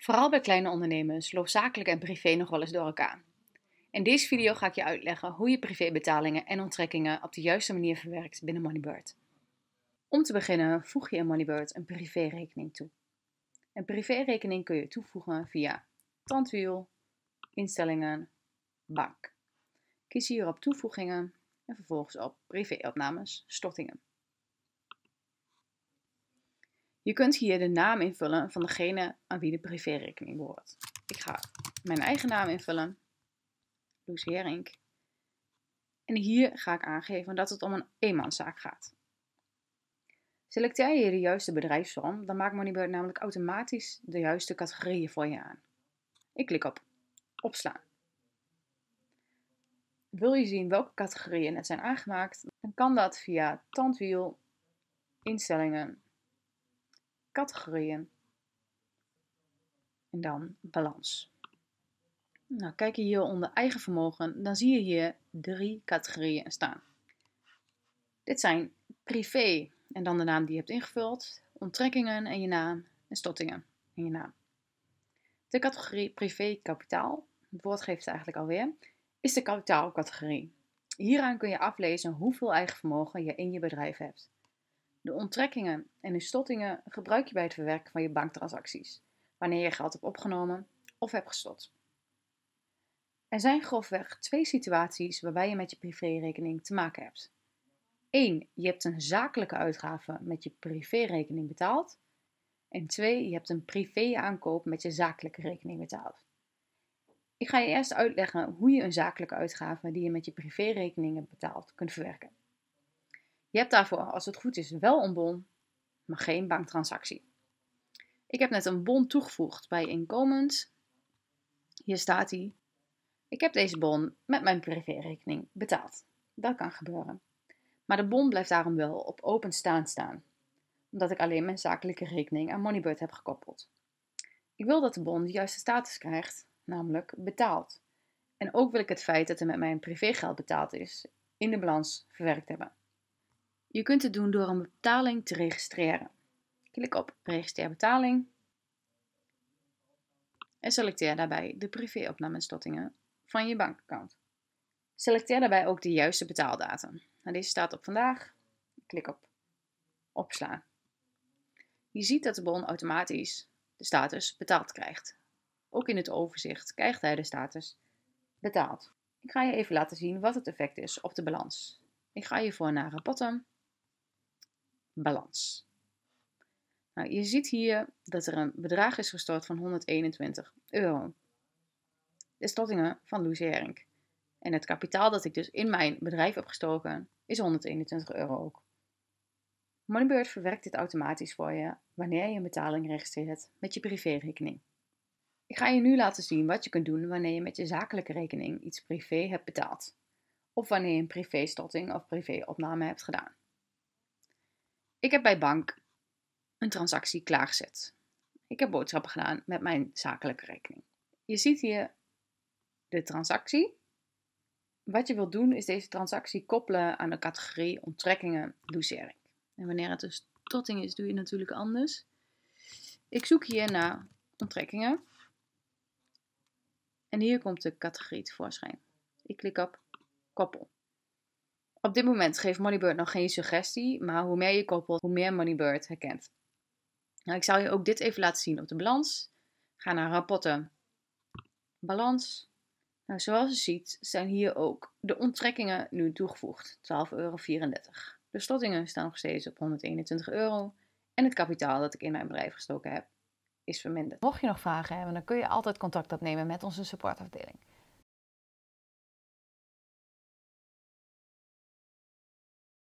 Vooral bij kleine ondernemers loopt zakelijk en privé nog wel eens door elkaar. In deze video ga ik je uitleggen hoe je privébetalingen en onttrekkingen op de juiste manier verwerkt binnen Moneybird. Om te beginnen voeg je in Moneybird een privérekening toe. Een privérekening kun je toevoegen via tandwiel, instellingen, bank. Kies hierop toevoegingen en vervolgens op privéopnames, stortingen. Je kunt hier de naam invullen van degene aan wie de privérekening behoort. Ik ga mijn eigen naam invullen, Luce Herink. En hier ga ik aangeven dat het om een eenmanszaak gaat. Selecteer je de juiste bedrijfsvorm, dan maakt Moneybird namelijk automatisch de juiste categorieën voor je aan. Ik klik op opslaan. Wil je zien welke categorieën er zijn aangemaakt, dan kan dat via tandwiel, instellingen categorieën. En dan balans. Nou, kijk je hier onder eigen vermogen, dan zie je hier drie categorieën staan. Dit zijn privé en dan de naam die je hebt ingevuld, onttrekkingen en je naam en stottingen en je naam. De categorie privé kapitaal, het woord geeft het eigenlijk alweer, is de kapitaalcategorie. Hieraan kun je aflezen hoeveel eigen vermogen je in je bedrijf hebt. De onttrekkingen en de stottingen gebruik je bij het verwerken van je banktransacties, wanneer je geld hebt opgenomen of hebt gestot. Er zijn grofweg twee situaties waarbij je met je privérekening te maken hebt. 1. Je hebt een zakelijke uitgave met je privérekening betaald. En 2. Je hebt een privé aankoop met je zakelijke rekening betaald. Ik ga je eerst uitleggen hoe je een zakelijke uitgave die je met je privérekening hebt betaald kunt verwerken. Je hebt daarvoor, als het goed is, wel een bon, maar geen banktransactie. Ik heb net een bon toegevoegd bij inkomens. Hier staat hij. Ik heb deze bon met mijn privérekening betaald. Dat kan gebeuren. Maar de bon blijft daarom wel op openstaand staan, omdat ik alleen mijn zakelijke rekening aan Moneybird heb gekoppeld. Ik wil dat de bon de juiste status krijgt, namelijk betaald. En ook wil ik het feit dat er met mijn privégeld betaald is, in de balans verwerkt hebben. Je kunt het doen door een betaling te registreren. Klik op Registreer betaling en selecteer daarbij de privéopname stottingen van je bankaccount. Selecteer daarbij ook de juiste betaaldatum. Nou, deze staat op vandaag. Klik op opslaan. Je ziet dat de bon automatisch de status betaald krijgt. Ook in het overzicht krijgt hij de status betaald. Ik ga je even laten zien wat het effect is op de balans. Ik ga hiervoor naar rapporten. bottom balans. Nou, je ziet hier dat er een bedrag is gestort van 121 euro. De stortingen van Lucy Herink. En het kapitaal dat ik dus in mijn bedrijf heb gestoken is 121 euro ook. Moneybird verwerkt dit automatisch voor je wanneer je een betaling registreert met je privérekening. Ik ga je nu laten zien wat je kunt doen wanneer je met je zakelijke rekening iets privé hebt betaald. Of wanneer je een privéstorting of privéopname hebt gedaan. Ik heb bij bank een transactie klaargezet. Ik heb boodschappen gedaan met mijn zakelijke rekening. Je ziet hier de transactie. Wat je wilt doen is deze transactie koppelen aan de categorie onttrekkingen losering. En wanneer het dus totting is, doe je natuurlijk anders. Ik zoek hier naar onttrekkingen. En hier komt de categorie tevoorschijn. Ik klik op koppel. Op dit moment geeft Moneybird nog geen suggestie, maar hoe meer je koppelt, hoe meer Moneybird herkent. Nou, ik zal je ook dit even laten zien op de balans. Ga naar rapporten, balans. Nou, zoals je ziet zijn hier ook de onttrekkingen nu toegevoegd, 12,34 euro. De slottingen staan nog steeds op 121 euro en het kapitaal dat ik in mijn bedrijf gestoken heb is verminderd. Mocht je nog vragen hebben, dan kun je altijd contact opnemen met onze supportafdeling.